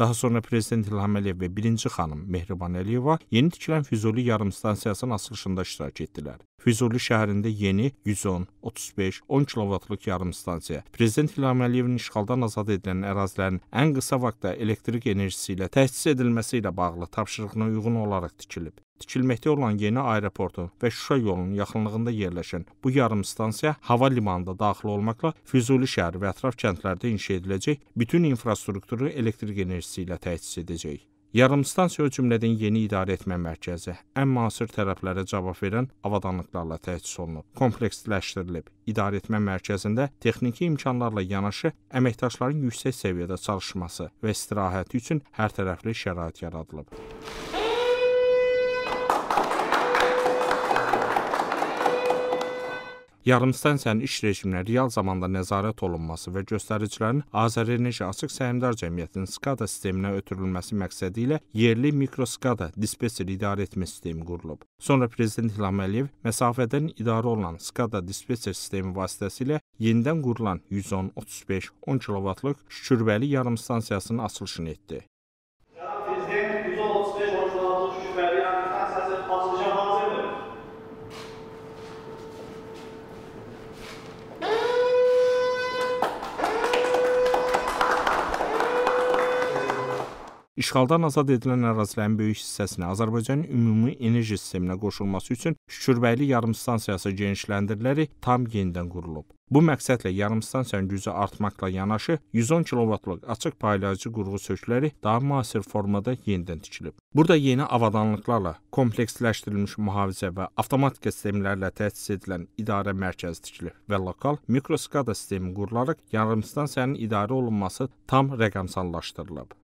Daha sonra prezident İlham Əliyev və birinci xanım Mehriban Əliyeva yeni tikilən Füzuli yarımstansiyasının açılışında iştirak etdilər. Füzuli şəhərində yeni 110, 35, 10 kilovatlıq yarımstansiya. Prezident İlham Əliyevin işğaldan azad edilən ərazilərin ən qısa vaxtda elektrik enerjisi ilə təchiz edilməsi ilə bağlı tapşırığına uyğun olaraq tikilib. Tikilməkdə olan yeni aeroportun və Şuşa yolunun yaxınlığında yerləşən bu yarımstansiya hava limanında daxil olmaqla Füzuli şəhəri və ətraf kəndlərdə inşa ediləcək bütün infrastrukturu elektrik enerjisi ilə təchiz edəcək. Yarımstansiya, o cümlədən yeni idarəetmə mərkəzi ən müasir tələblərə cavab verən avadanlıqlarla təchiz olunub, kompleksləşdirilib. İdarəetmə mərkəzində texniki imkanlarla yanaşı əməkdaşların yüksək səviyyədə çalışması və istirahəti üçün hərtərəfli şərait yaradılıb. yarımstansiyanın iş rejiminə real zamanda nəzarət olunması və göstəricilərin Azərenerji Açıq Səhmdar Cəmiyyətinin SCADA sisteminə ötürülməsi məqsədi ilə yerli mikroskada dispeçer idarə etmə sistemi qurulub. Sonra prezident İlham Əliyev məsafədən idarə olunan SCADA dispeçer sistemi vasitəsilə yenidən qurulan 110 35 10 kilovatlıq Şükürbəli yarımstansiyasının açılışını etdi. İşğaldan azad edilən ərazilərin böyük hissəsinə Azərbaycanın ümumi enerji sisteminə qoşulması üçün Şükürbəyli yarımstansiyası genişləndirilərək tam yenidən qurulub. Bu məqsədlə yarımstansiyanın gücü artmaqla yanaşı 110 kilovatluq açıq paylayıcı qurğu söküləri daha müasir formada yenidən tikilib. Burada yeni avadanlıqlarla kompleksləşdirilmiş mühafizə və avtomatik sistemlərlə təchiz edilən idarə mərkəzi tikilib və lokal mikroskada sistemi qurularaq yarımstansiyanın idarə olunması tam rəqəmsallaşdırılıb.